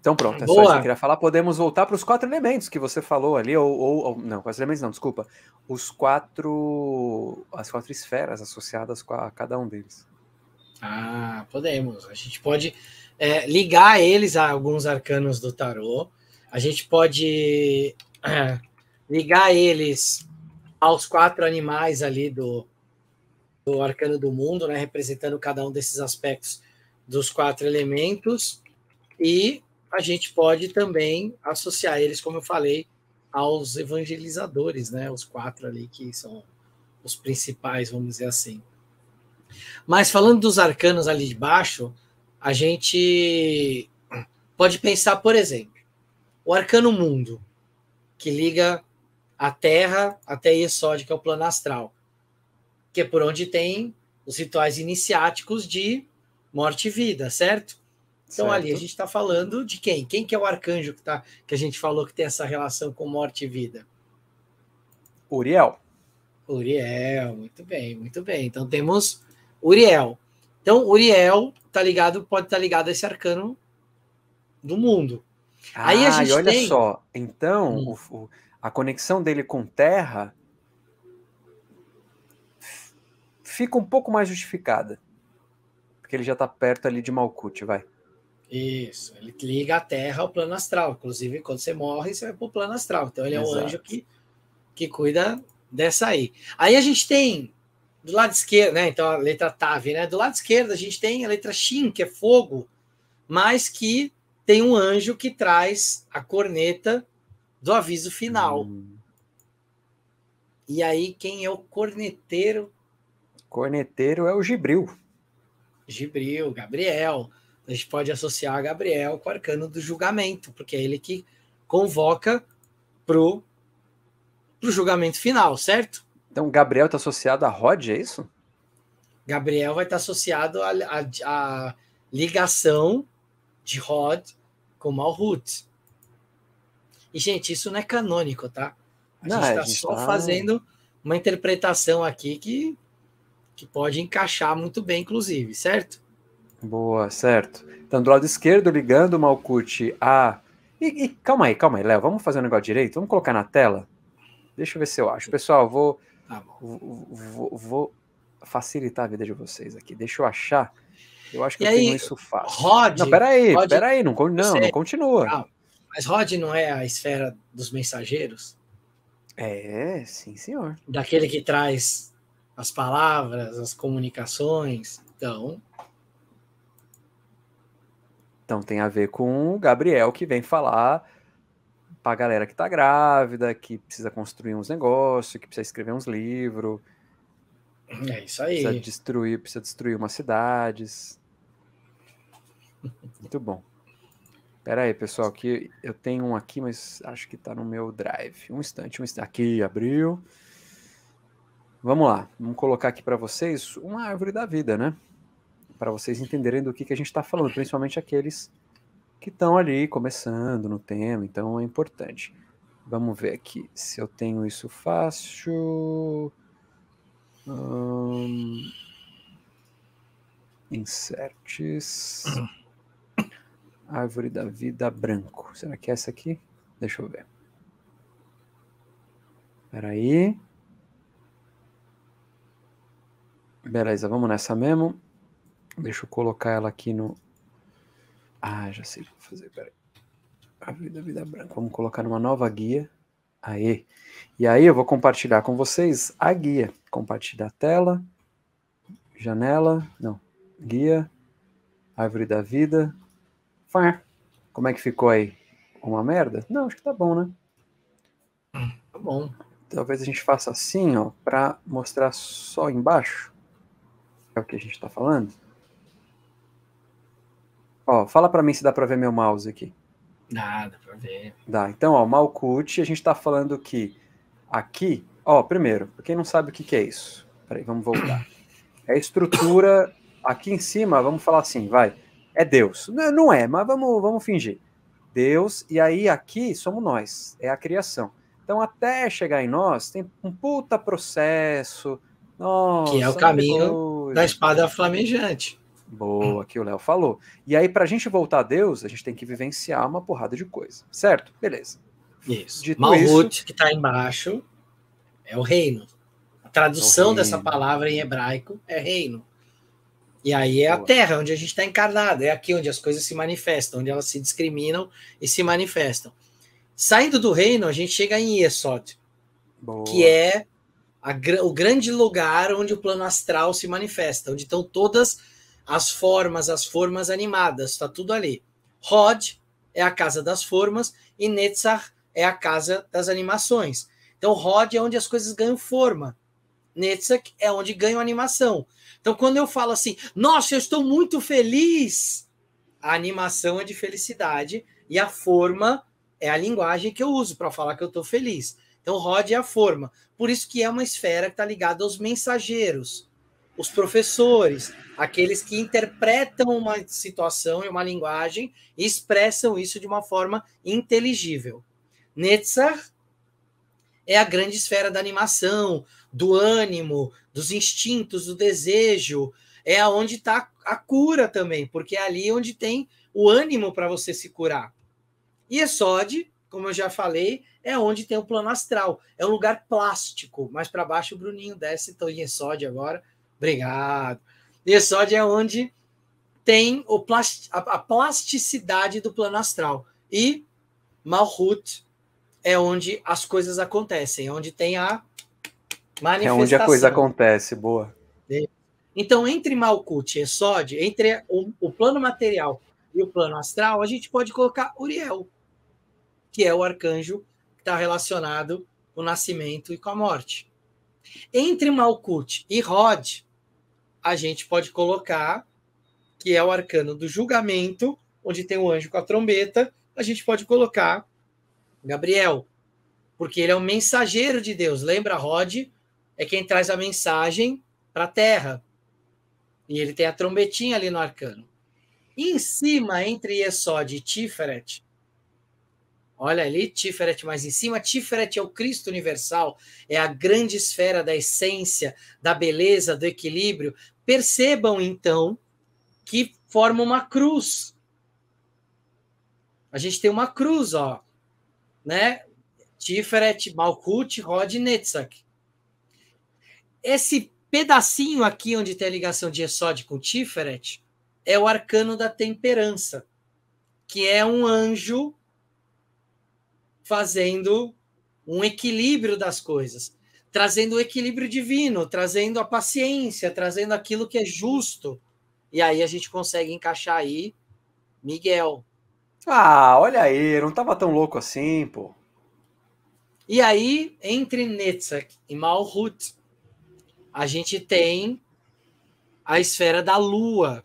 Então pronto, é Boa. só isso que eu queria falar. Podemos voltar para os quatro elementos que você falou ali, ou, ou, ou, não, quatro elementos não, desculpa. Os quatro. As quatro esferas associadas a cada um deles. Ah, podemos. A gente pode é, ligar eles a alguns arcanos do tarô. A gente pode é, ligar eles aos quatro animais ali do, do arcano do mundo, né? Representando cada um desses aspectos dos quatro elementos. E a gente pode também associar eles, como eu falei, aos evangelizadores, né? Os quatro ali que são os principais, vamos dizer assim. Mas falando dos arcanos ali de baixo, a gente pode pensar, por exemplo, o arcano mundo, que liga a Terra até Yesod, que é o plano astral, que é por onde tem os rituais iniciáticos de morte e vida, certo? Então certo. ali a gente está falando de quem? Quem que é o arcanjo que, tá, que a gente falou que tem essa relação com morte e vida? Uriel. Uriel, muito bem, muito bem. Então temos Uriel. Então Uriel tá ligado, pode estar tá ligado a esse arcano do mundo. Ah, Aí a ah, gente e olha tem... só, então hum. o, o, a conexão dele com Terra fica um pouco mais justificada, porque ele já está perto ali de Malkuth, vai. Isso, ele liga a Terra ao plano astral. Inclusive, quando você morre, você vai para o plano astral. Então, ele é Exato. o anjo que, que cuida dessa aí. Aí a gente tem do lado esquerdo, né? Então a letra Tav, né? Do lado esquerdo a gente tem a letra Shin, que é fogo, mas que tem um anjo que traz a corneta do aviso final. Hum. E aí quem é o corneteiro? Corneteiro é o Gibril. Gibril, Gabriel a gente pode associar Gabriel com o arcano do julgamento, porque é ele que convoca pro, pro julgamento final, certo? Então Gabriel está associado a Rod, é isso? Gabriel vai estar tá associado à ligação de Rod com Malhut. E, gente, isso não é canônico, tá? A não, gente está só tá... fazendo uma interpretação aqui que, que pode encaixar muito bem, inclusive, certo? Boa, certo. Então, do lado esquerdo, ligando o Malkuth a. E, e, calma aí, calma aí, Léo. Vamos fazer um negócio direito? Vamos colocar na tela? Deixa eu ver se eu acho. Pessoal, vou, tá vou, vou, vou, facilitar a vida de vocês aqui. Deixa eu achar. Eu acho que e eu aí, tenho isso fácil. Rod, não, peraí, Rod, peraí, não, não, não continua. mas Rod não é a esfera dos mensageiros? É, sim, senhor. Daquele que traz as palavras, as comunicações. Então, então tem a ver com o Gabriel que vem falar para a galera que está grávida, que precisa construir uns negócios, que precisa escrever uns livros. É isso aí. Precisa destruir, precisa destruir umas cidades. Muito bom. Pera aí, pessoal, que eu tenho um aqui, mas acho que está no meu drive. Um instante, um instante. Aqui, abriu. Vamos lá, vamos colocar aqui para vocês uma árvore da vida, né? para vocês entenderem do que, que a gente está falando, principalmente aqueles que estão ali começando no tema, então é importante. Vamos ver aqui se eu tenho isso fácil. Hum... Inserts. Árvore da vida branco. Será que é essa aqui? Deixa eu ver. Peraí. Beleza, vamos nessa mesmo. Deixa eu colocar ela aqui no. Ah, já sei o que vou fazer, peraí. A vida, a vida branca. Vamos colocar numa nova guia. Aê. E aí eu vou compartilhar com vocês a guia. Compartilhar tela, janela, não, guia, árvore da vida. Far. Como é que ficou aí? Uma merda? Não, acho que tá bom, né? Hum, tá bom. Talvez a gente faça assim, ó, para mostrar só embaixo. É o que a gente está falando. Ó, fala para mim se dá para ver meu mouse aqui. Dá, dá para ver. Dá. Então, ó, Malkut, a gente está falando que aqui, ó, primeiro, para quem não sabe o que, que é isso, peraí, vamos voltar. É a estrutura aqui em cima, vamos falar assim, vai. É Deus. Não, não é, mas vamos, vamos fingir. Deus, e aí aqui somos nós, é a criação. Então, até chegar em nós, tem um puta processo. Nossa, que é o caminho da espada flamejante. Boa, que o Léo falou. E aí, para a gente voltar a Deus, a gente tem que vivenciar uma porrada de coisa, certo? Beleza. Isso. Dito Malhut, isso... que está embaixo, é o reino. A tradução é reino. dessa palavra em hebraico é reino. E aí é Boa. a terra onde a gente está encarnado, é aqui onde as coisas se manifestam, onde elas se discriminam e se manifestam. Saindo do reino, a gente chega em Esod, que é a, o grande lugar onde o plano astral se manifesta, onde estão todas as formas, as formas animadas, está tudo ali. Rod é a casa das formas e Netzach é a casa das animações. Então, Rod é onde as coisas ganham forma. Netzach é onde ganha animação. Então, quando eu falo assim, nossa, eu estou muito feliz, a animação é de felicidade e a forma é a linguagem que eu uso para falar que eu estou feliz. Então, Rod é a forma. Por isso que é uma esfera que está ligada aos mensageiros os professores, aqueles que interpretam uma situação e uma linguagem e expressam isso de uma forma inteligível. Netzach é a grande esfera da animação, do ânimo, dos instintos, do desejo. É aonde está a cura também, porque é ali onde tem o ânimo para você se curar. E é Esod, como eu já falei, é onde tem o plano astral. É um lugar plástico. Mais para baixo o Bruninho desce, então em é agora Obrigado. E ódio é onde tem o a, plasticidade do plano astral. E Malhut é onde as coisas acontecem, é onde tem a manifestação. É onde a coisa acontece, boa. Né? Então, entre Malkut e Esod, entre o, o plano material e o plano astral, a gente pode colocar Uriel, que é o arcanjo que está relacionado com o nascimento e com a morte. Entre Malkut e Rod, a gente pode colocar que é o arcano do julgamento, onde tem o um anjo com a trombeta, a gente pode colocar Gabriel, porque ele é um mensageiro de Deus. Lembra, Rod? É quem traz a mensagem para a terra. E ele tem a trombetinha ali no arcano. E em cima, entre Esod e Tiferet, Olha ali, Tiferet mais em cima. Tiferet é o Cristo universal, é a grande esfera da essência, da beleza, do equilíbrio. Percebam, então, que forma uma cruz. A gente tem uma cruz, ó, né? Tiferet, Malkut, Rod, Netzach. Esse pedacinho aqui onde tem a ligação de Esod com Tiferet é o arcano da temperança, que é um anjo fazendo um equilíbrio das coisas, trazendo o equilíbrio divino, trazendo a paciência, trazendo aquilo que é justo. E aí a gente consegue encaixar aí Miguel. Ah, olha aí, não tava tão louco assim, pô. E aí, entre Netzach e Malhut, a gente tem a esfera da Lua.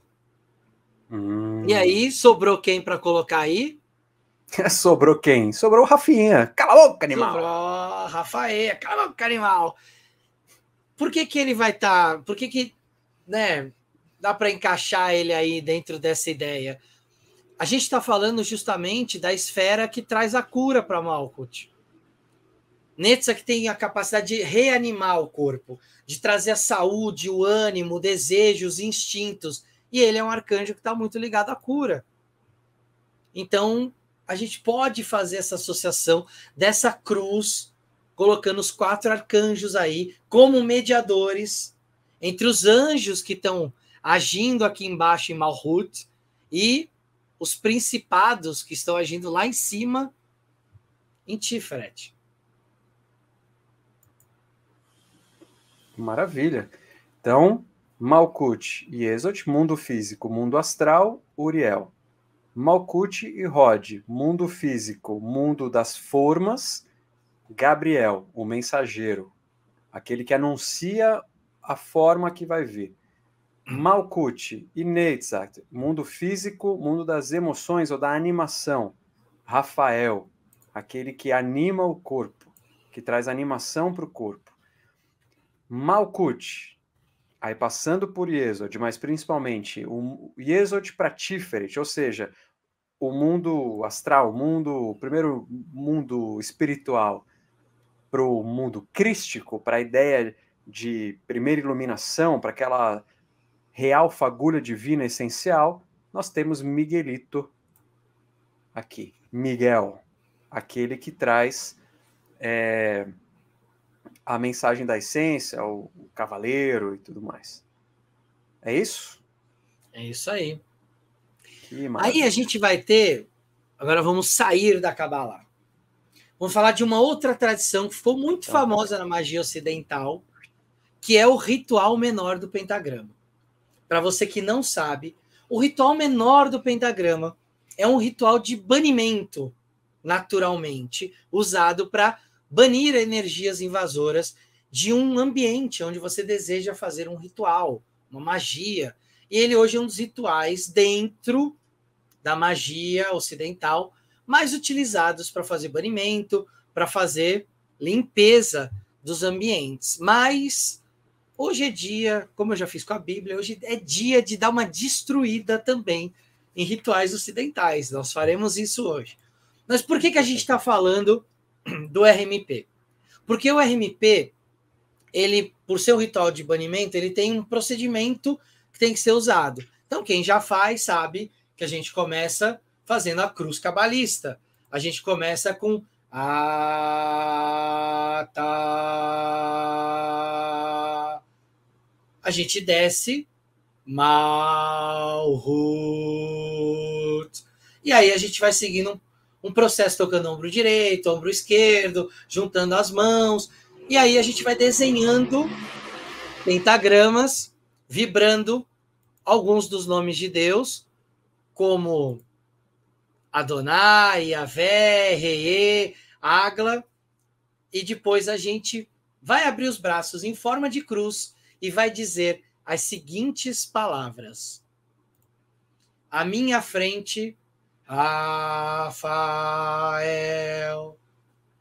Hum. E aí, sobrou quem para colocar aí? Sobrou quem? Sobrou o Rafinha. Cala a boca, animal! Sobrou Rafael, cala a boca, animal! Por que que ele vai estar... Tá, por que que, né, dá para encaixar ele aí dentro dessa ideia? A gente está falando justamente da esfera que traz a cura para Malkuth. Netza que tem a capacidade de reanimar o corpo, de trazer a saúde, o ânimo, o desejo, os instintos. E ele é um arcanjo que está muito ligado à cura. Então, a gente pode fazer essa associação dessa cruz, colocando os quatro arcanjos aí como mediadores entre os anjos que estão agindo aqui embaixo em Malhut e os principados que estão agindo lá em cima em Tiferet. Maravilha. Então, Malkut e Exot, mundo físico, mundo astral, Uriel. Malkuth e Rod, mundo físico, mundo das formas. Gabriel, o mensageiro, aquele que anuncia a forma que vai vir. Malkuth e Neitzat, mundo físico, mundo das emoções ou da animação. Rafael, aquele que anima o corpo, que traz animação para o corpo. Malkuth, aí passando por Yesod, mas principalmente o Yesod para Tiferet, ou seja, o mundo astral, o mundo, o primeiro mundo espiritual para o mundo crístico, para a ideia de primeira iluminação, para aquela real fagulha divina essencial, nós temos Miguelito aqui, Miguel, aquele que traz é, a mensagem da essência, o, o cavaleiro e tudo mais. É isso? É isso aí. Aí a gente vai ter. Agora vamos sair da Kabbalah. Vamos falar de uma outra tradição que ficou muito então. famosa na magia ocidental, que é o ritual menor do pentagrama. Para você que não sabe, o ritual menor do pentagrama é um ritual de banimento, naturalmente, usado para banir energias invasoras de um ambiente onde você deseja fazer um ritual, uma magia. E ele hoje é um dos rituais dentro da magia ocidental mais utilizados para fazer banimento, para fazer limpeza dos ambientes. Mas hoje é dia, como eu já fiz com a Bíblia, hoje é dia de dar uma destruída também em rituais ocidentais. Nós faremos isso hoje. Mas por que, que a gente está falando do RMP. Porque o RMP, ele, por seu ritual de banimento, ele tem um procedimento que tem que ser usado. Então, quem já faz sabe que a gente começa fazendo a cruz cabalista. A gente começa com a tá. A gente desce mal. E aí a gente vai seguindo um processo tocando ombro direito, ombro esquerdo, juntando as mãos. E aí a gente vai desenhando pentagramas, vibrando alguns dos nomes de Deus, como Adonai, Yahvé, Reê, Agla. E depois a gente vai abrir os braços em forma de cruz e vai dizer as seguintes palavras: a minha frente Rafael.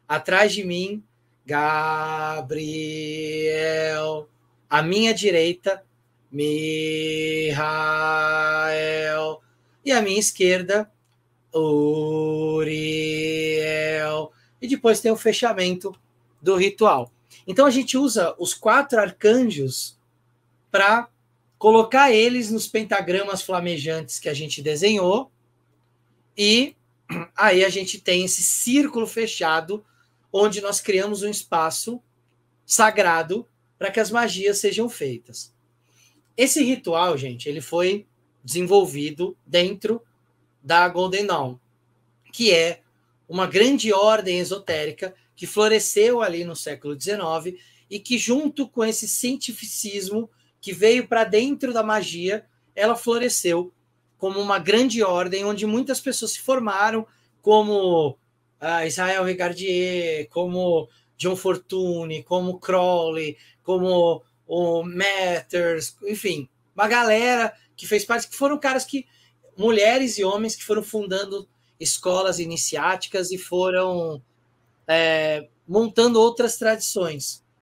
Atrás de mim, Gabriel. À minha direita, Mihael. E à minha esquerda, Uriel. E depois tem o fechamento do ritual. Então a gente usa os quatro arcanjos para colocar eles nos pentagramas flamejantes que a gente desenhou e aí a gente tem esse círculo fechado, onde nós criamos um espaço sagrado para que as magias sejam feitas. Esse ritual, gente, ele foi desenvolvido dentro da Golden Dawn, que é uma grande ordem esotérica que floresceu ali no século XIX e que, junto com esse cientificismo que veio para dentro da magia, ela floresceu como uma grande ordem onde muitas pessoas se formaram, como ah, Israel Regardier, como John Fortune, como Crowley, como o Matters, enfim, uma galera que fez parte, que foram caras que, mulheres e homens que foram fundando escolas iniciáticas e foram é, montando outras tradições.